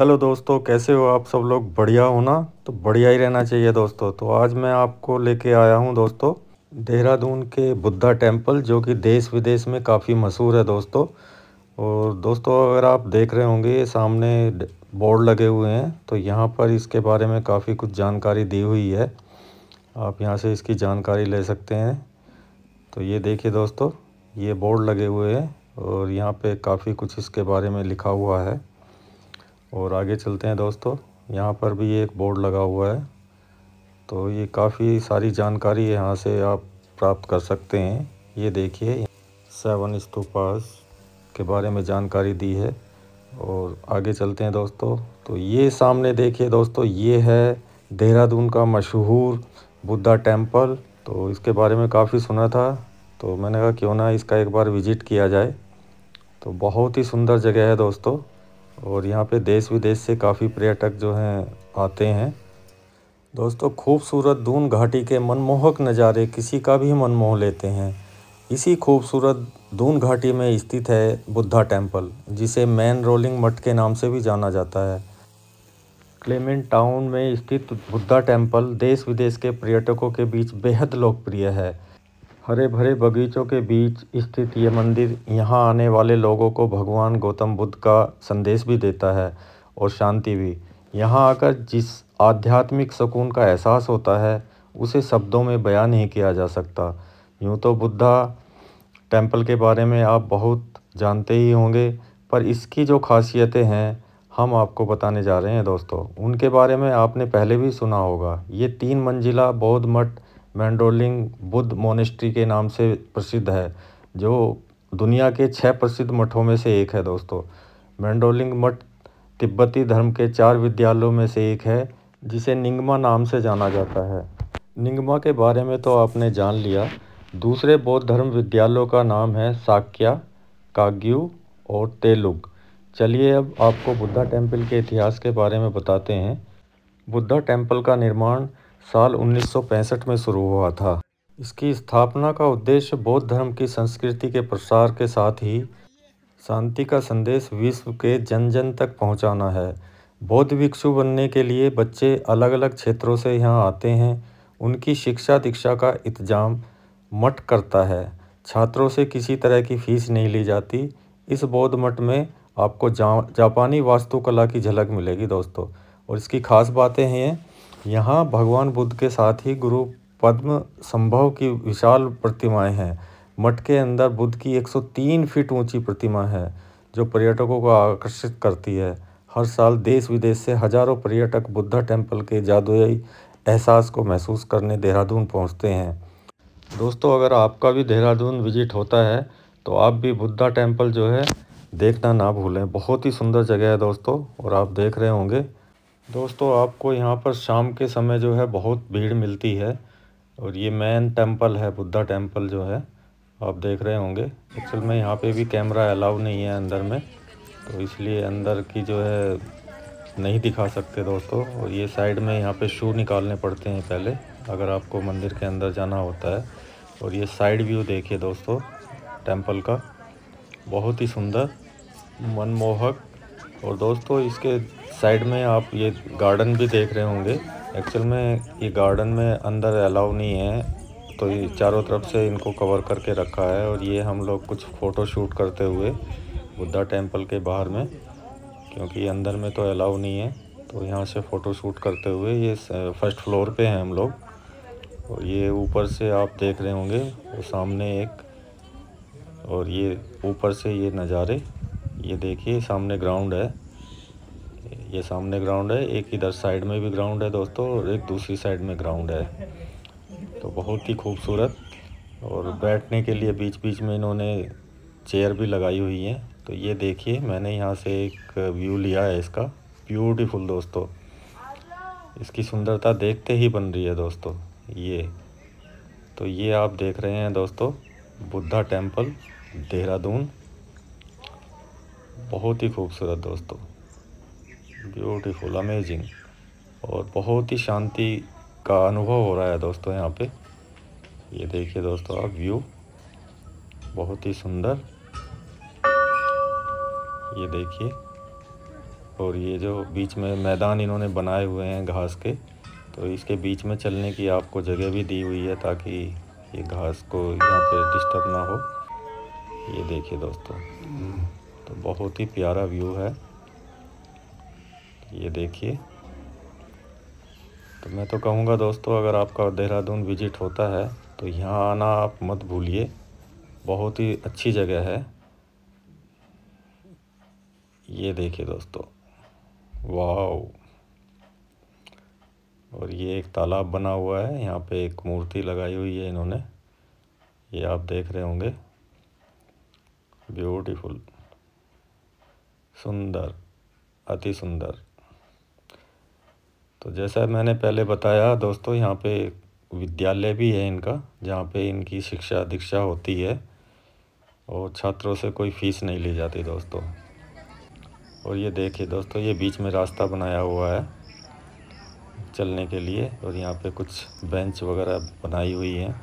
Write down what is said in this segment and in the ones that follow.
hello दोस्तों कैसे हो आप सब लोग बढ़िया हो ना तो बढ़िया ही रहना चाहिए दोस्तों तो आज मैं आपको लेके आया हूँ दोस्तों देहरादून के बुद्धा टेम्पल जो कि देश विदेश में काफ़ी मशहूर है दोस्तों और दोस्तों अगर आप देख रहे होंगे सामने बोर्ड लगे हुए हैं तो यहाँ पर इसके बारे में काफ़ी कुछ जानकारी दी हुई है आप यहाँ से इसकी जानकारी ले सकते हैं तो ये देखिए दोस्तों ये बोर्ड लगे हुए हैं और यहाँ पे काफ़ी कुछ इसके बारे में लिखा हुआ है और आगे चलते हैं दोस्तों यहाँ पर भी एक बोर्ड लगा हुआ है तो ये काफ़ी सारी जानकारी यहाँ से आप प्राप्त कर सकते हैं ये देखिए सेवन स्तूपास के बारे में जानकारी दी है और आगे चलते हैं दोस्तों तो ये सामने देखिए दोस्तों ये है देहरादून का मशहूर बुद्धा टेम्पल तो इसके बारे में काफ़ी सुना था तो मैंने कहा क्यों ना इसका एक बार विज़िट किया जाए तो बहुत ही सुंदर जगह है दोस्तों और यहाँ पे देश विदेश से काफ़ी पर्यटक जो हैं आते हैं दोस्तों खूबसूरत दून घाटी के मनमोहक नज़ारे किसी का भी मन मोह लेते हैं इसी खूबसूरत दून घाटी में स्थित है बुद्धा टेम्पल जिसे मैन रोलिंग मठ के नाम से भी जाना जाता है क्लेमेंट टाउन में स्थित बुद्धा टेम्पल देश विदेश के पर्यटकों के बीच बेहद लोकप्रिय है हरे भरे बगीचों के बीच स्थित ये मंदिर यहाँ आने वाले लोगों को भगवान गौतम बुद्ध का संदेश भी देता है और शांति भी यहाँ आकर जिस आध्यात्मिक सुकून का एहसास होता है उसे शब्दों में बयान नहीं किया जा सकता यूँ तो बुद्धा टेम्पल के बारे में आप बहुत जानते ही होंगे पर इसकी जो खासियतें हैं हम आपको बताने जा रहे हैं दोस्तों उनके बारे में आपने पहले भी सुना होगा ये तीन मंजिला बौद्ध मठ मैंडोलिंग बुद्ध मोनेस्ट्री के नाम से प्रसिद्ध है जो दुनिया के छः प्रसिद्ध मठों में से एक है दोस्तों मैंडोलिंग मठ तिब्बती धर्म के चार विद्यालयों में से एक है जिसे निंगमा नाम से जाना जाता है निंगमा के बारे में तो आपने जान लिया दूसरे बौद्ध धर्म विद्यालयों का नाम है साक्या काग्यू और तेलुग चलिए अब आपको बुद्धा टेम्पल के इतिहास के बारे में बताते हैं बुद्धा टेम्पल का निर्माण साल 1965 में शुरू हुआ था इसकी स्थापना का उद्देश्य बौद्ध धर्म की संस्कृति के प्रसार के साथ ही शांति का संदेश विश्व के जन जन तक पहुंचाना है बौद्ध भिक्षु बनने के लिए बच्चे अलग अलग क्षेत्रों से यहाँ आते हैं उनकी शिक्षा दीक्षा का इंतजाम मठ करता है छात्रों से किसी तरह की फीस नहीं ली जाती इस बौद्ध मठ में आपको जा, जापानी वास्तुकला की झलक मिलेगी दोस्तों और इसकी खास बातें हैं यहाँ भगवान बुद्ध के साथ ही गुरु पद्म संभव की विशाल प्रतिमाएं हैं मठ के अंदर बुद्ध की 103 फीट ऊंची प्रतिमा है जो पर्यटकों को आकर्षित करती है हर साल देश विदेश से हजारों पर्यटक बुद्धा टेम्पल के जादुई एहसास को महसूस करने देहरादून पहुंचते हैं दोस्तों अगर आपका भी देहरादून विजिट होता है तो आप भी बुद्धा टेम्पल जो है देखना ना भूलें बहुत ही सुंदर जगह है दोस्तों और आप देख रहे होंगे दोस्तों आपको यहाँ पर शाम के समय जो है बहुत भीड़ मिलती है और ये मेन टेम्पल है बुद्धा टेम्पल जो है आप देख रहे होंगे एक्चुअल में यहाँ पे भी कैमरा अलाउ नहीं है अंदर में तो इसलिए अंदर की जो है नहीं दिखा सकते दोस्तों और ये साइड में यहाँ पे शू निकालने पड़ते हैं पहले अगर आपको मंदिर के अंदर जाना होता है और ये साइड व्यू देखिए दोस्तों टेम्पल का बहुत ही सुंदर मनमोहक और दोस्तों इसके साइड में आप ये गार्डन भी देख रहे होंगे एक्चुअल में ये गार्डन में अंदर अलाउ नहीं है तो ये चारों तरफ से इनको कवर करके रखा है और ये हम लोग कुछ फ़ोटो शूट करते हुए बुद्धा टेम्पल के बाहर में क्योंकि अंदर में तो अलाउ नहीं है तो यहाँ से फ़ोटो शूट करते हुए ये फर्स्ट फ्लोर पे हैं हम लोग और ये ऊपर से आप देख रहे होंगे सामने एक और ये ऊपर से ये नज़ारे ये देखिए सामने ग्राउंड है ये सामने ग्राउंड है एक इधर साइड में भी ग्राउंड है दोस्तों और एक दूसरी साइड में ग्राउंड है तो बहुत ही खूबसूरत और बैठने के लिए बीच बीच में इन्होंने चेयर भी लगाई हुई है तो ये देखिए मैंने यहाँ से एक व्यू लिया है इसका ब्यूटीफुल दोस्तों इसकी सुंदरता देखते ही बन रही है दोस्तों ये तो ये आप देख रहे हैं दोस्तों बुद्धा टेम्पल देहरादून बहुत ही खूबसूरत दोस्तों ब्यूटीफुल अमेजिंग और बहुत ही शांति का अनुभव हो रहा है दोस्तों यहाँ पे ये देखिए दोस्तों आप व्यू बहुत ही सुंदर ये देखिए और ये जो बीच में मैदान इन्होंने बनाए हुए हैं घास के तो इसके बीच में चलने की आपको जगह भी दी हुई है ताकि ये घास को यहाँ पे डिस्टर्ब ना हो ये देखिए दोस्तों तो बहुत ही प्यारा व्यू है ये देखिए तो मैं तो कहूँगा दोस्तों अगर आपका देहरादून विजिट होता है तो यहाँ आना आप मत भूलिए बहुत ही अच्छी जगह है ये देखिए दोस्तों वाह और ये एक तालाब बना हुआ है यहाँ पे एक मूर्ति लगाई हुई है इन्होंने ये आप देख रहे होंगे ब्यूटीफुल सुंदर अति सुंदर तो जैसा मैंने पहले बताया दोस्तों यहाँ पे विद्यालय भी है इनका जहाँ पे इनकी शिक्षा दीक्षा होती है और छात्रों से कोई फीस नहीं ली जाती दोस्तों और ये देखिए दोस्तों ये बीच में रास्ता बनाया हुआ है चलने के लिए और यहाँ पे कुछ बेंच वगैरह बनाई हुई हैं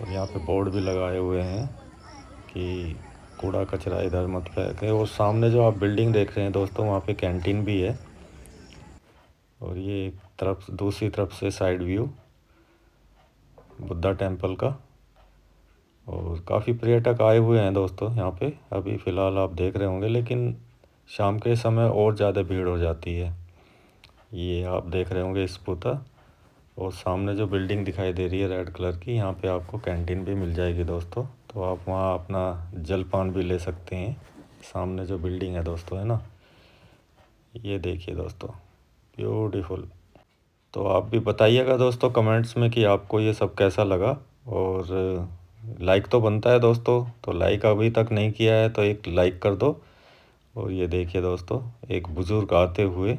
और यहाँ पे बोर्ड भी लगाए हुए हैं कि कूड़ा कचरा इधर मत फेंकें और सामने जो आप बिल्डिंग देख रहे हैं दोस्तों वहाँ पे कैंटीन भी है और ये एक तरफ दूसरी तरफ से साइड व्यू बुद्धा टेम्पल का और काफ़ी पर्यटक आए हुए हैं दोस्तों यहाँ पे अभी फ़िलहाल आप देख रहे होंगे लेकिन शाम के समय और ज़्यादा भीड़ हो जाती है ये आप देख रहे होंगे इस पुता और सामने जो बिल्डिंग दिखाई दे रही है रेड कलर की यहाँ पे आपको कैंटीन भी मिल जाएगी दोस्तों तो आप वहाँ अपना जलपान भी ले सकते हैं सामने जो बिल्डिंग है दोस्तों है ना ये देखिए दोस्तों ब्यूटीफुल तो आप भी बताइएगा दोस्तों कमेंट्स में कि आपको ये सब कैसा लगा और लाइक uh, तो बनता है दोस्तों तो लाइक अभी तक नहीं किया है तो एक लाइक कर दो और ये देखिए दोस्तों एक बुज़ुर्ग आते हुए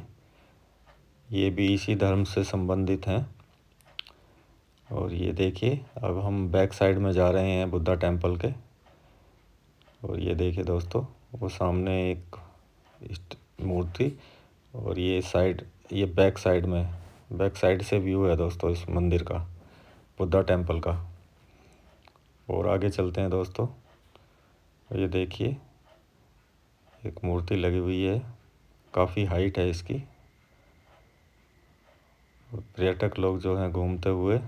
ये भी इसी धर्म से संबंधित हैं और ये देखिए अब हम बैक साइड में जा रहे हैं बुद्धा टेम्पल के और ये देखिए दोस्तों वो सामने एक मूर्ति और ये साइड ये बैक साइड में बैक साइड से व्यू है दोस्तों इस मंदिर का बुद्धा टेम्पल का और आगे चलते हैं दोस्तों ये देखिए एक मूर्ति लगी हुई है काफ़ी हाइट है इसकी पर्यटक लोग जो हैं घूमते हुए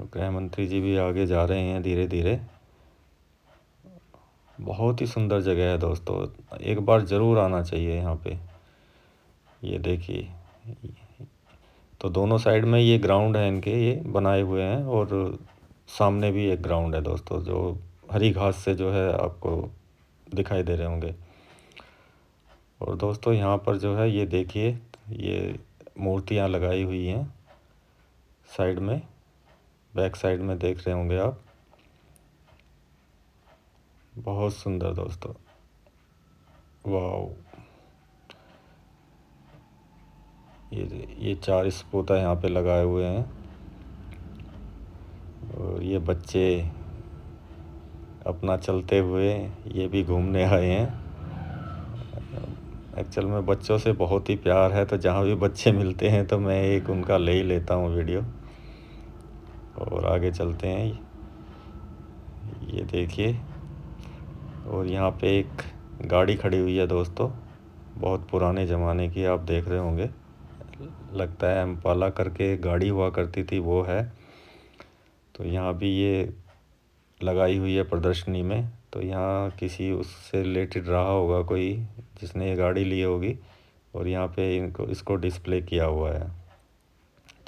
गृह मंत्री जी भी आगे जा रहे हैं धीरे धीरे बहुत ही सुंदर जगह है दोस्तों एक बार ज़रूर आना चाहिए यहाँ पे ये देखिए तो दोनों साइड में ये ग्राउंड है इनके ये बनाए हुए हैं और सामने भी एक ग्राउंड है दोस्तों जो हरी घास से जो है आपको दिखाई दे रहे होंगे और दोस्तों यहाँ पर जो है ये देखिए ये मूर्तियाँ लगाई हुई हैं साइड में बैक साइड में देख रहे होंगे आप बहुत सुंदर दोस्तों वाह ये ये चार स्पोता यहाँ पे लगाए हुए हैं और ये बच्चे अपना चलते हुए ये भी घूमने आए हैं एक्चुअल में बच्चों से बहुत ही प्यार है तो जहाँ भी बच्चे मिलते हैं तो मैं एक उनका ले ही लेता हूँ वीडियो और आगे चलते हैं ये देखिए और यहाँ पे एक गाड़ी खड़ी हुई है दोस्तों बहुत पुराने ज़माने की आप देख रहे होंगे लगता है अम्पाला करके गाड़ी हुआ करती थी वो है तो यहाँ भी ये लगाई हुई है प्रदर्शनी में तो यहाँ किसी उससे रिलेटेड रहा होगा कोई जिसने ये गाड़ी ली होगी और यहाँ पे इनको इसको डिस्प्ले किया हुआ है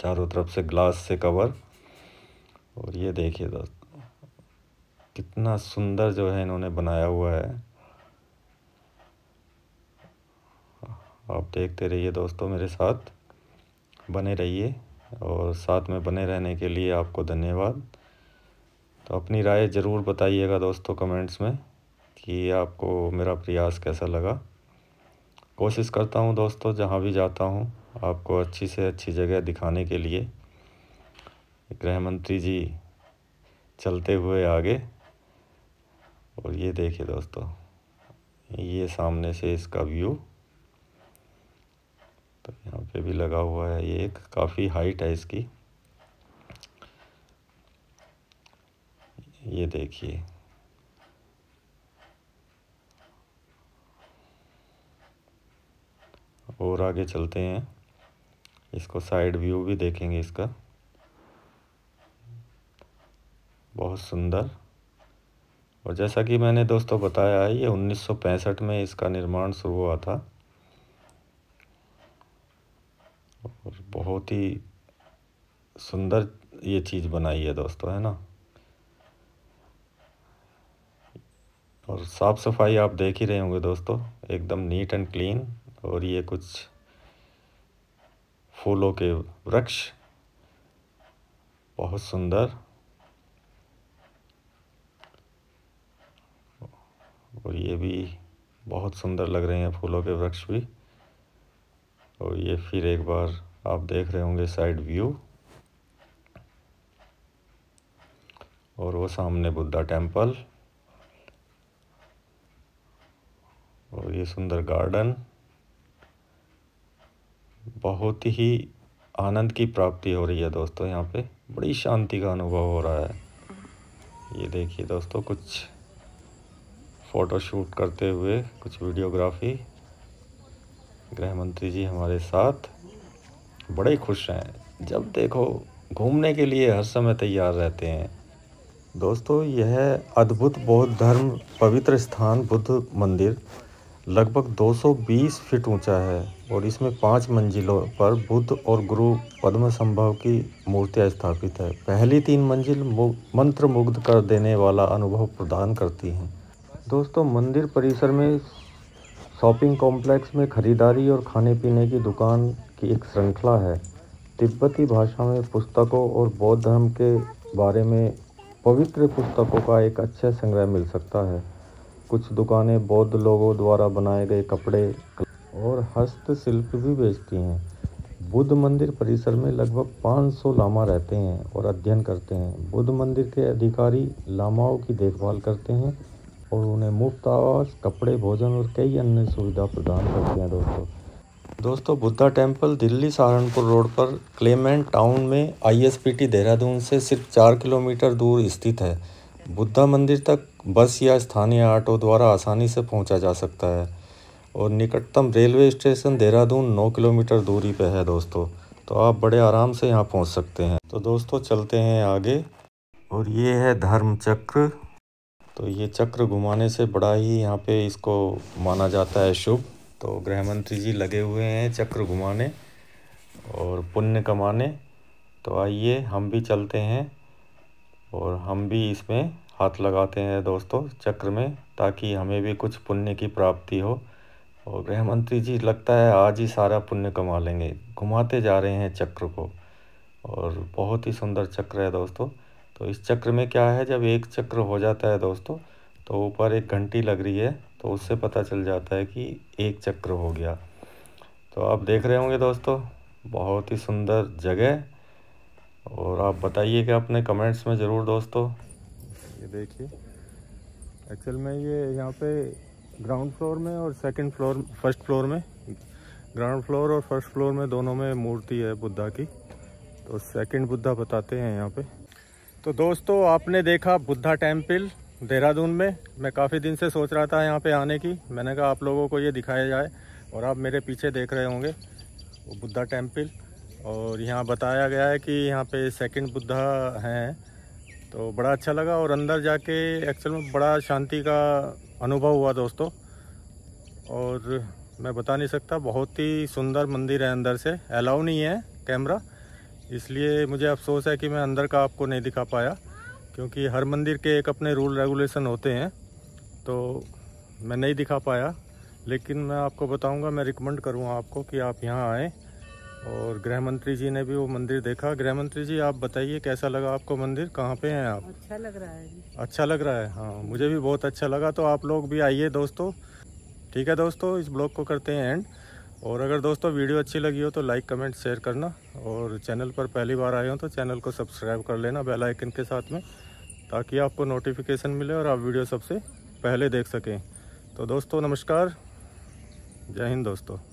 चारों तरफ से ग्लास से कवर और ये देखिए दोस्तों कितना सुंदर जो है इन्होंने बनाया हुआ है आप देखते रहिए दोस्तों मेरे साथ बने रहिए और साथ में बने रहने के लिए आपको धन्यवाद तो अपनी राय ज़रूर बताइएगा दोस्तों कमेंट्स में कि आपको मेरा प्रयास कैसा लगा कोशिश करता हूँ दोस्तों जहाँ भी जाता हूँ आपको अच्छी से अच्छी जगह दिखाने के लिए गृह मंत्री जी चलते हुए आगे और ये देखिए दोस्तों ये सामने से इसका व्यू तो यहाँ पे भी लगा हुआ है ये एक काफ़ी हाइट है इसकी ये देखिए और आगे चलते हैं इसको साइड व्यू भी देखेंगे इसका बहुत सुंदर और जैसा कि मैंने दोस्तों बताया है ये 1965 में इसका निर्माण शुरू हुआ था और बहुत ही सुंदर ये चीज़ बनाई है दोस्तों है ना और साफ़ सफाई आप देख ही रहे होंगे दोस्तों एकदम नीट एंड क्लीन और ये कुछ फूलों के वृक्ष बहुत सुंदर और ये भी बहुत सुंदर लग रहे हैं फूलों के वृक्ष भी और ये फिर एक बार आप देख रहे होंगे साइड व्यू और वो सामने बुद्धा टेम्पल और ये सुंदर गार्डन बहुत ही आनंद की प्राप्ति हो रही है दोस्तों यहाँ पे बड़ी शांति का अनुभव हो रहा है ये देखिए दोस्तों कुछ फ़ोटो शूट करते हुए कुछ वीडियोग्राफी गृह मंत्री जी हमारे साथ बड़े खुश हैं जब देखो घूमने के लिए हर समय तैयार रहते हैं दोस्तों यह अद्भुत बौद्ध धर्म पवित्र स्थान बुद्ध मंदिर लगभग 220 फीट ऊंचा है और इसमें पांच मंजिलों पर बुद्ध और गुरु पद्म संभव की मूर्तियां स्थापित है पहली तीन मंजिल मंत्र मुग्ध कर देने वाला अनुभव प्रदान करती हैं दोस्तों मंदिर परिसर में शॉपिंग कॉम्प्लेक्स में खरीदारी और खाने पीने की दुकान की एक श्रृंखला है तिब्बती भाषा में पुस्तकों और बौद्ध धर्म के बारे में पवित्र पुस्तकों का एक अच्छा संग्रह मिल सकता है कुछ दुकानें बौद्ध लोगों द्वारा बनाए गए कपड़े और हस्तशिल्प भी बेचती हैं बुद्ध मंदिर परिसर में लगभग 500 लामा रहते हैं और अध्ययन करते हैं बुद्ध मंदिर के अधिकारी लामाओं की देखभाल करते हैं और उन्हें मुफ्त आवास कपड़े भोजन और कई अन्य सुविधा प्रदान करते हैं दोस्तों दोस्तों बुद्धा टेम्पल दिल्ली सहारनपुर रोड पर क्लेमेंट टाउन में आईएसपीटी देहरादून से सिर्फ चार किलोमीटर दूर स्थित है बुद्धा मंदिर तक बस या स्थानीय ऑटो द्वारा आसानी से पहुंचा जा सकता है और निकटतम रेलवे स्टेशन देहरादून नौ किलोमीटर दूरी पर है दोस्तों तो आप बड़े आराम से यहाँ पहुँच सकते हैं तो दोस्तों चलते हैं आगे और ये है धर्म चक्र तो ये चक्र घुमाने से बड़ा ही यहाँ पे इसको माना जाता है शुभ तो गृह मंत्री जी लगे हुए हैं चक्र घुमाने और पुण्य कमाने तो आइए हम भी चलते हैं और हम भी इसमें हाथ लगाते हैं दोस्तों चक्र में ताकि हमें भी कुछ पुण्य की प्राप्ति हो और गृह मंत्री जी लगता है आज ही सारा पुण्य कमा लेंगे घुमाते जा रहे हैं चक्र को और बहुत ही सुंदर चक्र है दोस्तों तो इस चक्र में क्या है जब एक चक्र हो जाता है दोस्तों तो ऊपर एक घंटी लग रही है तो उससे पता चल जाता है कि एक चक्र हो गया तो आप देख रहे होंगे दोस्तों बहुत ही सुंदर जगह और आप बताइए कि अपने कमेंट्स में ज़रूर दोस्तों ये देखिए एक्चुअल में ये यहाँ पे ग्राउंड फ्लोर में और सेकंड फ्लोर फर्स्ट फ्लोर में ग्राउंड फ्लोर और फर्स्ट फ्लोर में दोनों में मूर्ति है बुद्धा की तो सेकंड बुद्धा बताते हैं यहाँ पे तो दोस्तों आपने देखा बुद्धा टेम्पल देहरादून में मैं काफ़ी दिन से सोच रहा था यहाँ पे आने की मैंने कहा आप लोगों को ये दिखाया जाए और आप मेरे पीछे देख रहे होंगे वो बुद्धा टेम्पल और यहाँ बताया गया है कि यहाँ पे सेकंड बुद्धा हैं तो बड़ा अच्छा लगा और अंदर जाके एक्चुअल में बड़ा शांति का अनुभव हुआ दोस्तों और मैं बता नहीं सकता बहुत ही सुंदर मंदिर है अंदर से अलाउ नहीं है कैमरा इसलिए मुझे अफसोस है कि मैं अंदर का आपको नहीं दिखा पाया क्योंकि हर मंदिर के एक अपने रूल रेगुलेशन होते हैं तो मैं नहीं दिखा पाया लेकिन मैं आपको बताऊंगा मैं रिकमेंड करूंगा आपको कि आप यहाँ आएँ और गृह मंत्री जी ने भी वो मंदिर देखा गृह मंत्री जी आप बताइए कैसा लगा आपको मंदिर कहाँ पे हैं आप अच्छा लग रहा है जी अच्छा लग रहा है हाँ मुझे भी बहुत अच्छा लगा तो आप लोग भी आइए दोस्तों ठीक है दोस्तों इस ब्लॉग को करते हैं एंड और अगर दोस्तों वीडियो अच्छी लगी हो तो लाइक कमेंट शेयर करना और चैनल पर पहली बार आए हो तो चैनल को सब्सक्राइब कर लेना बेल आइकन के साथ में ताकि आपको नोटिफिकेशन मिले और आप वीडियो सबसे पहले देख सकें तो दोस्तों नमस्कार जय हिंद दोस्तों